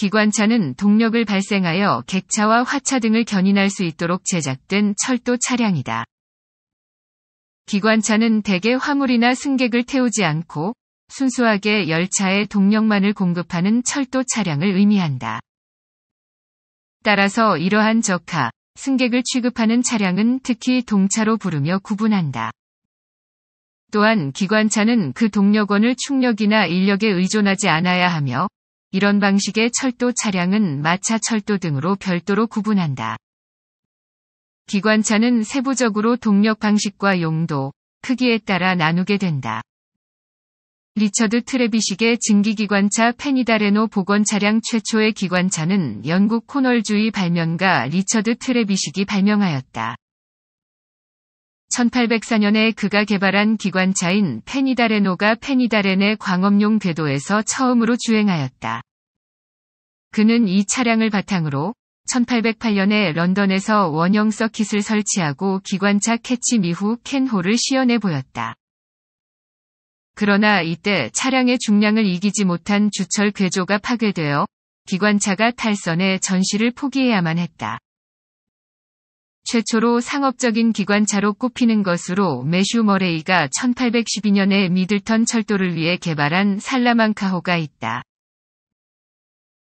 기관차는 동력을 발생하여 객차와 화차 등을 견인할 수 있도록 제작된 철도 차량이다. 기관차는 대개 화물이나 승객을 태우지 않고 순수하게 열차의 동력만을 공급하는 철도 차량을 의미한다. 따라서 이러한 적하, 승객을 취급하는 차량은 특히 동차로 부르며 구분한다. 또한 기관차는 그 동력원을 충력이나 인력에 의존하지 않아야 하며 이런 방식의 철도 차량은 마차 철도 등으로 별도로 구분한다. 기관차는 세부적으로 동력 방식과 용도, 크기에 따라 나누게 된다. 리처드 트레비식의 증기기관차 페니다레노 복원 차량 최초의 기관차는 영국 코널주의 발명가 리처드 트레비식이 발명하였다. 1804년에 그가 개발한 기관차인 페니다레노가 페니다레네 광업용 궤도에서 처음으로 주행하였다. 그는 이 차량을 바탕으로 1808년에 런던에서 원형 서킷을 설치하고 기관차 캐치 미후 캔홀을 시연해 보였다. 그러나 이때 차량의 중량을 이기지 못한 주철 궤조가 파괴되어 기관차가 탈선해 전시를 포기해야만 했다. 최초로 상업적인 기관차로 꼽히는 것으로 메슈 머레이가 1812년에 미들턴 철도를 위해 개발한 살라만카호가 있다.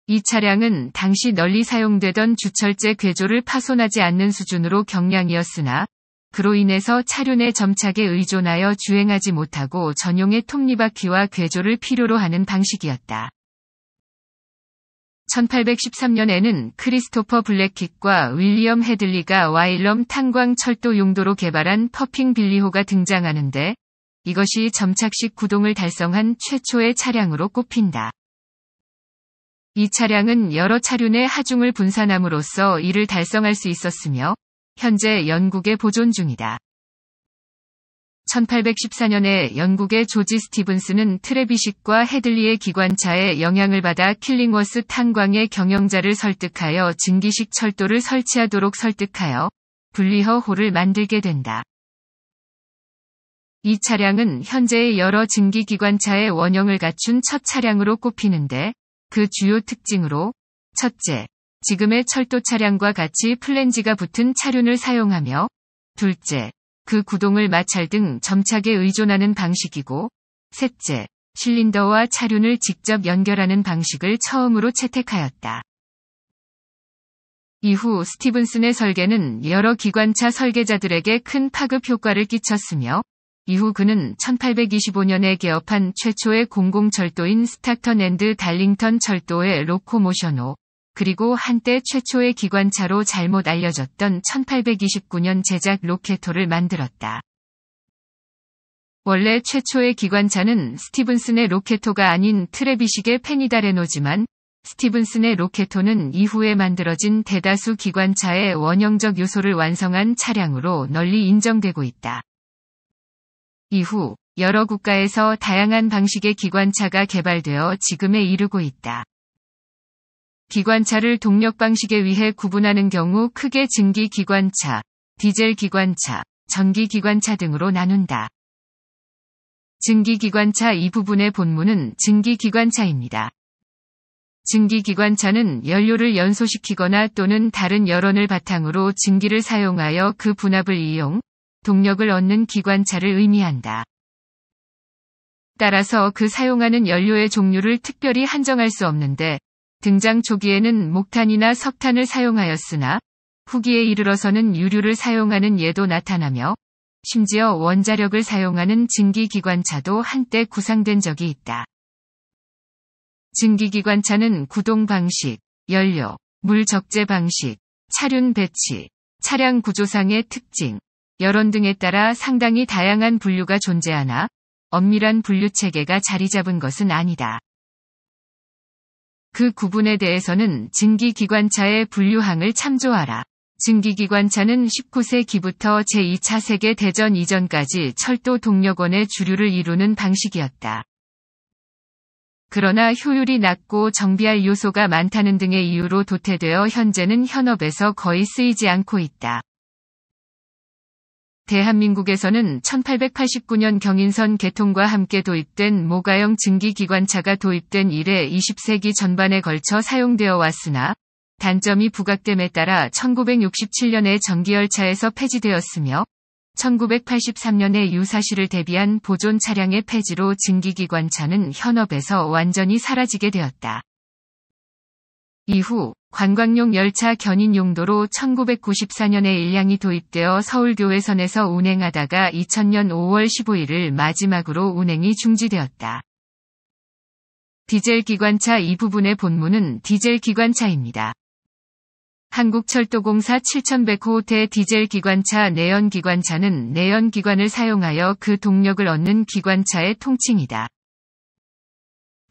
이 차량은 당시 널리 사용되던 주철제 궤조를 파손하지 않는 수준으로 경량이었으나 그로 인해서 차륜의 점착에 의존하여 주행하지 못하고 전용의 톱니바퀴와 궤조를 필요로 하는 방식이었다. 1813년에는 크리스토퍼 블랙킷과 윌리엄 헤들리가 와일럼 탄광 철도 용도로 개발한 퍼핑 빌리호가 등장하는데 이것이 점착식 구동을 달성한 최초의 차량으로 꼽힌다. 이 차량은 여러 차륜의 하중을 분산함으로써 이를 달성할 수 있었으며 현재 영국에 보존 중이다. 1814년에 영국의 조지 스티븐스는 트레비식과 헤들리의 기관차에 영향을 받아 킬링워스 탄광의 경영자를 설득하여 증기식 철도를 설치하도록 설득하여 분리허 호를 만들게 된다. 이 차량은 현재의 여러 증기기관차의 원형을 갖춘 첫 차량으로 꼽히는데 그 주요 특징으로 첫째, 지금의 철도 차량과 같이 플랜지가 붙은 차륜을 사용하며 둘째, 그 구동을 마찰 등 점착에 의존하는 방식이고, 셋째, 실린더와 차륜을 직접 연결하는 방식을 처음으로 채택하였다. 이후 스티븐슨의 설계는 여러 기관차 설계자들에게 큰 파급 효과를 끼쳤으며, 이후 그는 1825년에 개업한 최초의 공공철도인 스타턴 앤드 달링턴 철도의 로코모션호, 그리고 한때 최초의 기관차로 잘못 알려졌던 1829년 제작 로켓토를 만들었다. 원래 최초의 기관차는 스티븐슨의 로켓토가 아닌 트레비식의 페니다 레노지만 스티븐슨의 로켓토는 이후에 만들어진 대다수 기관차의 원형적 요소를 완성한 차량으로 널리 인정되고 있다. 이후 여러 국가에서 다양한 방식의 기관차가 개발되어 지금에 이르고 있다. 기관차를 동력 방식에 의해 구분하는 경우 크게 증기 기관차, 디젤 기관차, 전기 기관차 등으로 나눈다. 증기 기관차 이 부분의 본문은 증기 기관차입니다. 증기 기관차는 연료를 연소시키거나 또는 다른 열원을 바탕으로 증기를 사용하여 그 분압을 이용, 동력을 얻는 기관차를 의미한다. 따라서 그 사용하는 연료의 종류를 특별히 한정할 수 없는데 등장 초기에는 목탄이나 석탄을 사용하였으나 후기에 이르러서는 유류를 사용하는 예도 나타나며 심지어 원자력을 사용하는 증기기관차도 한때 구상된 적이 있다. 증기기관차는 구동 방식, 연료, 물 적재 방식, 차륜 배치, 차량 구조상의 특징, 여론 등에 따라 상당히 다양한 분류가 존재하나 엄밀한 분류 체계가 자리 잡은 것은 아니다. 그 구분에 대해서는 증기기관차의 분류항을 참조하라. 증기기관차는 19세 기부터 제2차 세계대전 이전까지 철도 동력원의 주류를 이루는 방식이었다. 그러나 효율이 낮고 정비할 요소가 많다는 등의 이유로 도태되어 현재는 현업에서 거의 쓰이지 않고 있다. 대한민국에서는 1889년 경인선 개통과 함께 도입된 모가형 증기기관차가 도입된 이래 20세기 전반에 걸쳐 사용되어 왔으나 단점이 부각됨에 따라 1967년에 전기열차에서 폐지되었으며 1983년에 유사시를 대비한 보존 차량의 폐지로 증기기관차는 현업에서 완전히 사라지게 되었다. 이후 관광용 열차 견인 용도로 1994년에 일량이 도입되어 서울교외선에서 운행하다가 2000년 5월 15일을 마지막으로 운행이 중지되었다. 디젤 기관차 이 부분의 본문은 디젤 기관차입니다. 한국철도공사 7100호 대 디젤 기관차 내연 기관차는 내연 기관을 사용하여 그 동력을 얻는 기관차의 통칭이다.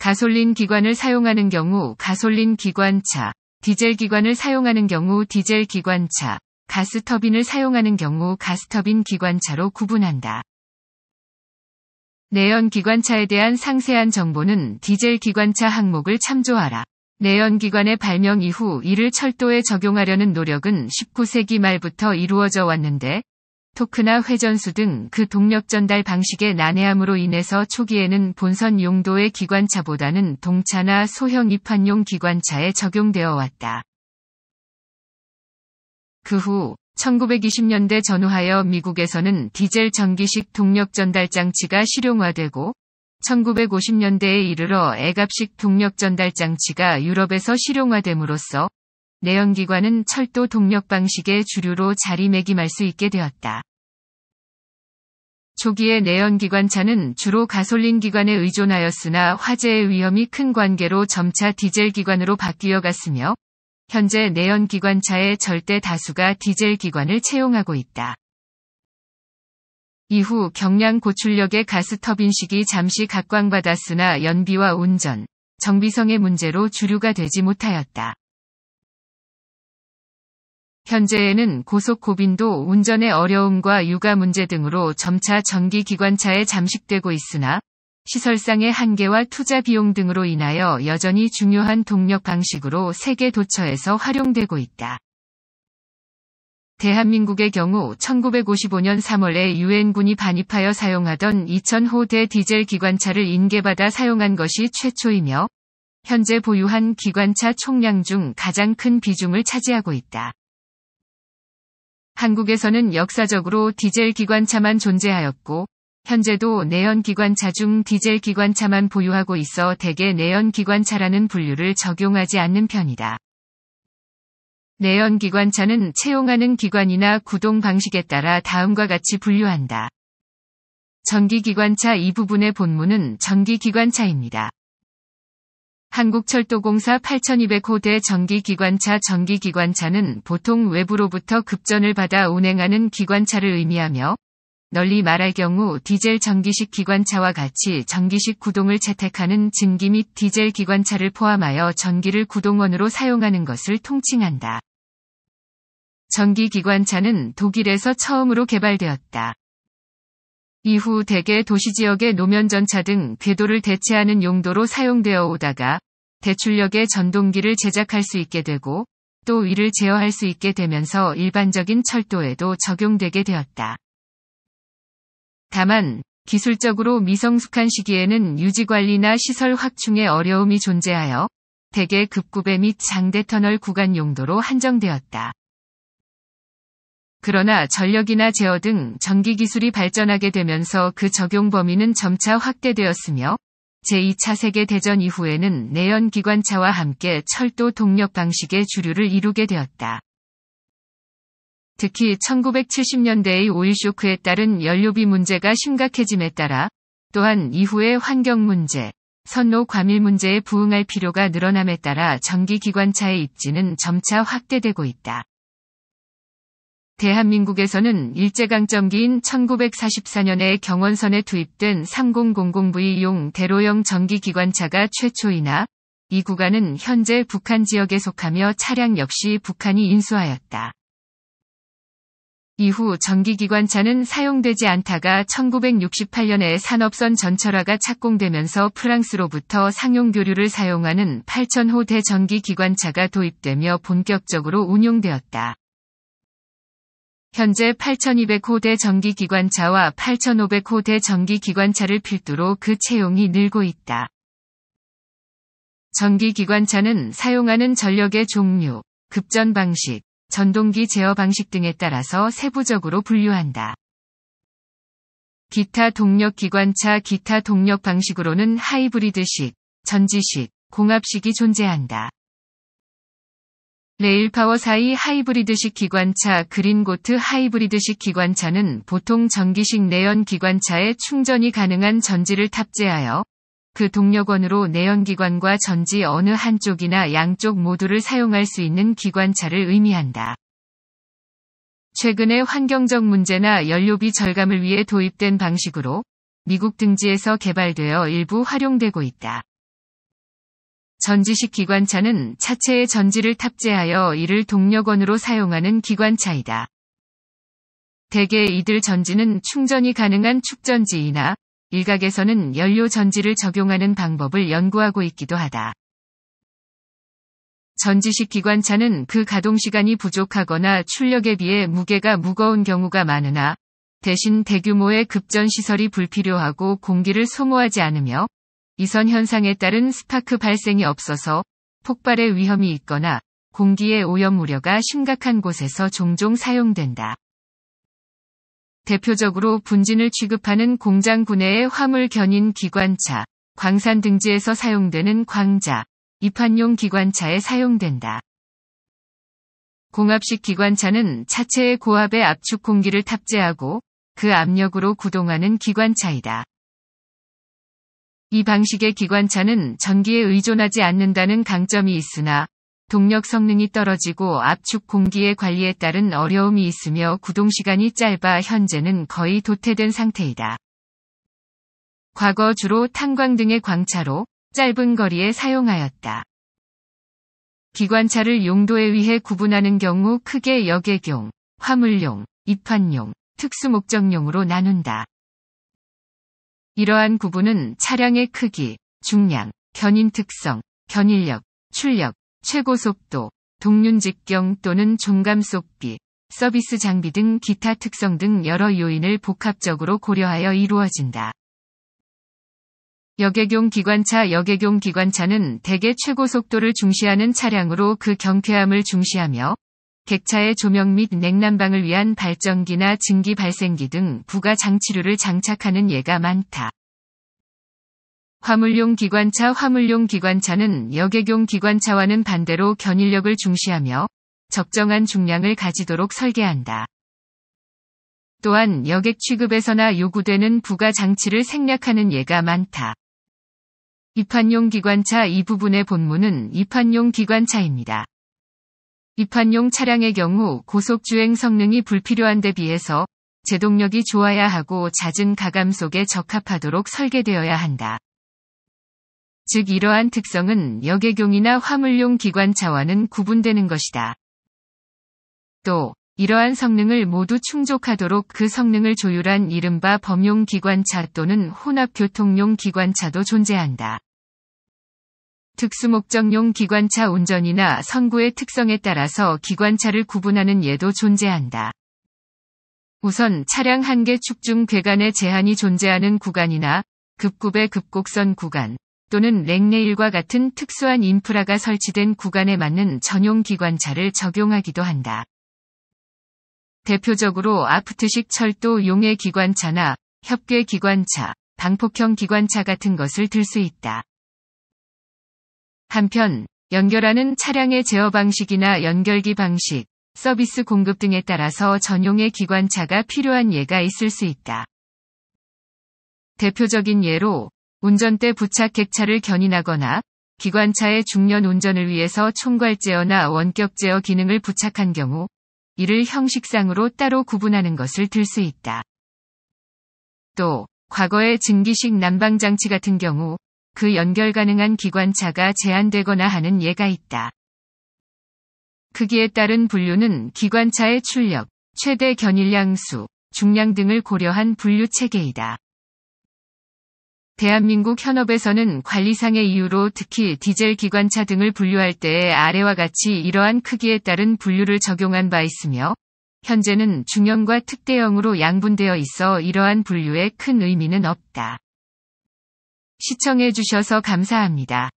가솔린 기관을 사용하는 경우 가솔린 기관차, 디젤 기관을 사용하는 경우 디젤 기관차, 가스 터빈을 사용하는 경우 가스 터빈 기관차로 구분한다. 내연 기관차에 대한 상세한 정보는 디젤 기관차 항목을 참조하라. 내연 기관의 발명 이후 이를 철도에 적용하려는 노력은 19세기 말부터 이루어져 왔는데 토크나 회전수 등 그 동력 전달 방식의 난해함으로 인해서 초기에는 본선 용도의 기관차보다는 동차나 소형 입판용 기관차에 적용되어 왔다. 그 후 1920년대 전후하여 미국에서는 디젤 전기식 동력 전달 장치가 실용화되고 1950년대에 이르러 애갑식 동력 전달 장치가 유럽에서 실용화됨으로써 내연기관은 철도 동력 방식의 주류로 자리매김할 수 있게 되었다. 초기의 내연기관차는 주로 가솔린 기관에 의존하였으나 화재의 위험이 큰 관계로 점차 디젤 기관으로 바뀌어 갔으며 현재 내연기관차의 절대 다수가 디젤 기관을 채용하고 있다. 이후 경량 고출력의 가스터빈식이 잠시 각광받았으나 연비와 운전, 정비성의 문제로 주류가 되지 못하였다. 현재에는 고속고빈도 운전의 어려움과 육아 문제 등으로 점차 전기기관차에 잠식되고 있으나 시설상의 한계와 투자 비용 등으로 인하여 여전히 중요한 동력 방식으로 세계 도처에서 활용되고 있다. 대한민국의 경우 1955년 3월에 유엔군이 반입하여 사용하던 2000호 대 디젤 기관차를 인계받아 사용한 것이 최초이며 현재 보유한 기관차 총량 중 가장 큰 비중을 차지하고 있다. 한국에서는 역사적으로 디젤 기관차만 존재하였고 현재도 내연 기관차 중 디젤 기관차만 보유하고 있어 대개 내연 기관차라는 분류를 적용하지 않는 편이다. 내연 기관차는 채용하는 기관이나 구동 방식에 따라 다음과 같이 분류한다. 전기기관차 이 부분의 본문은 전기기관차입니다. 한국철도공사 8200호대 전기기관차 전기기관차는 보통 외부로부터 급전을 받아 운행하는 기관차를 의미하며 널리 말할 경우 디젤 전기식 기관차와 같이 전기식 구동을 채택하는 증기 및 디젤 기관차를 포함하여 전기를 구동원으로 사용하는 것을 통칭한다. 전기기관차는 독일에서 처음으로 개발되었다. 이후 대개 도시지역의 노면전차 등 궤도를 대체하는 용도로 사용되어 오다가 대출력의 전동기를 제작할 수 있게 되고 또이를 제어할 수 있게 되면서 일반적인 철도에도 적용되게 되었다. 다만 기술적으로 미성숙한 시기에는 유지관리나 시설 확충에 어려움이 존재하여 대개 급구배 및 장대터널 구간 용도로 한정되었다. 그러나 전력이나 제어 등 전기 기술이 발전하게 되면서 그 적용 범위는 점차 확대되었으며 제2차 세계대전 이후에는 내연 기관차와 함께 철도 동력 방식의 주류를 이루게 되었다. 특히 1970년대의 오일쇼크에 따른 연료비 문제가 심각해짐에 따라 또한 이후의 환경 문제, 선로 과밀 문제에 부응할 필요가 늘어남에 따라 전기 기관차의 입지는 점차 확대되고 있다. 대한민국에서는 일제강점기인 1944년에 경원선에 투입된 3000V 용 대로형 전기기관차가 최초이나 이 구간은 현재 북한 지역에 속하며 차량 역시 북한이 인수하였다. 이후 전기기관차는 사용되지 않다가 1968년에 산업선 전철화가 착공되면서 프랑스로부터 상용교류를 사용하는 8000호 대전기기관차가 도입되며 본격적으로 운용되었다. 현재 8,200호대 전기기관차와 8,500호대 전기기관차를 필두로 그 채용이 늘고 있다. 전기기관차는 사용하는 전력의 종류, 급전 방식, 전동기 제어 방식 등에 따라서 세부적으로 분류한다. 기타 동력 기관차 기타 동력 방식으로는 하이브리드식, 전지식, 공합식이 존재한다. 레일파워 4이 하이브리드식 기관차 그린고트 하이브리드식 기관차는 보통 전기식 내연 기관차에 충전이 가능한 전지를 탑재하여 그 동력원으로 내연기관과 전지 어느 한쪽이나 양쪽 모두를 사용할 수 있는 기관차를 의미한다. 최근에 환경적 문제나 연료비 절감을 위해 도입된 방식으로 미국 등지에서 개발되어 일부 활용되고 있다. 전지식 기관차는 차체에 전지를 탑재하여 이를 동력원으로 사용하는 기관차이다. 대개 이들 전지는 충전이 가능한 축전지이나 일각에서는 연료 전지를 적용하는 방법을 연구하고 있기도 하다. 전지식 기관차는 그 가동시간이 부족하거나 출력에 비해 무게가 무거운 경우가 많으나 대신 대규모의 급전시설이 불필요하고 공기를 소모하지 않으며 이선 현상에 따른 스파크 발생이 없어서 폭발의 위험이 있거나 공기의 오염 우려가 심각한 곳에서 종종 사용된다. 대표적으로 분진을 취급하는 공장 분내의 화물 견인 기관차, 광산 등지에서 사용되는 광자, 입환용 기관차에 사용된다. 공압식 기관차는 차체의 고압의 압축 공기를 탑재하고 그 압력으로 구동하는 기관차이다. 이 방식의 기관차는 전기에 의존하지 않는다는 강점이 있으나 동력 성능이 떨어지고 압축 공기의 관리에 따른 어려움이 있으며 구동 시간이 짧아 현재는 거의 도태된 상태이다. 과거 주로 탄광 등의 광차로 짧은 거리에 사용하였다. 기관차를 용도에 의해 구분하는 경우 크게 여객용, 화물용, 입환용, 특수목적용으로 나눈다. 이러한 구분은 차량의 크기, 중량, 견인 특성, 견인력, 출력, 최고 속도, 동륜 직경 또는 종감 속비, 서비스 장비 등 기타 특성 등 여러 요인을 복합적으로 고려하여 이루어진다. 여객용 기관차 여객용 기관차는 대개 최고 속도를 중시하는 차량으로 그 경쾌함을 중시하며 객차의 조명 및 냉난방을 위한 발전기나 증기 발생기 등 부가 장치류를 장착하는 예가 많다. 화물용 기관차 화물용 기관차는 여객용 기관차와는 반대로 견인력을 중시하며 적정한 중량을 가지도록 설계한다. 또한 여객 취급에서나 요구되는 부가 장치를 생략하는 예가 많다. 입환용 기관차 이 부분의 본문은 입환용 기관차입니다. 비판용 차량의 경우 고속주행 성능이 불필요한 데 비해서 제동력이 좋아야 하고 잦은 가감 속에 적합하도록 설계되어야 한다. 즉 이러한 특성은 여객용이나 화물용 기관차와는 구분되는 것이다. 또 이러한 성능을 모두 충족하도록 그 성능을 조율한 이른바 범용 기관차 또는 혼합교통용 기관차도 존재한다. 특수목적용 기관차 운전이나 선구의 특성에 따라서 기관차를 구분하는 예도 존재한다. 우선 차량 한 개 축중 괴간의 제한이 존재하는 구간이나 급급의 급곡선 구간 또는 렉레일과 같은 특수한 인프라가 설치된 구간에 맞는 전용 기관차를 적용하기도 한다. 대표적으로 아프트식 철도 용해 기관차나 협궤 기관차, 방폭형 기관차 같은 것을 들 수 있다. 한편 연결하는 차량의 제어 방식이나 연결기 방식, 서비스 공급 등에 따라서 전용의 기관차가 필요한 예가 있을 수 있다. 대표적인 예로 운전대 부착 객차를 견인하거나 기관차의 중년 운전을 위해서 총괄 제어나 원격 제어 기능을 부착한 경우 이를 형식상으로 따로 구분하는 것을 들 수 있다. 또 과거의 증기식 난방장치 같은 경우 그 연결 가능한 기관차가 제한되거나 하는 예가 있다. 크기에 따른 분류는 기관차의 출력, 최대 견일량 수, 중량 등을 고려한 분류 체계이다. 대한민국 현업에서는 관리상의 이유로 특히 디젤 기관차 등을 분류할 때에 아래와 같이 이러한 크기에 따른 분류를 적용한 바 있으며, 현재는 중형과 특대형으로 양분되어 있어 이러한 분류에 큰 의미는 없다. 시청해주셔서 감사합니다.